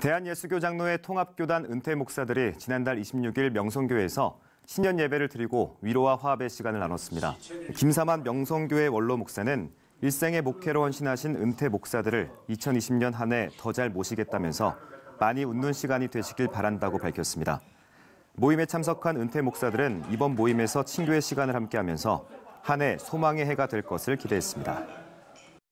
대한예수교 장로회 통합교단 은퇴 목사들이 지난달 26일 명성교회에서 신년 예배를 드리고 위로와 화합의 시간을 나눴습니다. 김사만 명성교회 원로 목사는 일생의 목회로 헌신하신 은퇴 목사들을 2020년 한 해 더 잘 모시겠다면서 많이 웃는 시간이 되시길 바란다고 밝혔습니다. 모임에 참석한 은퇴 목사들은 이번 모임에서 친교의 시간을 함께하면서 한 해 소망의 해가 될 것을 기대했습니다.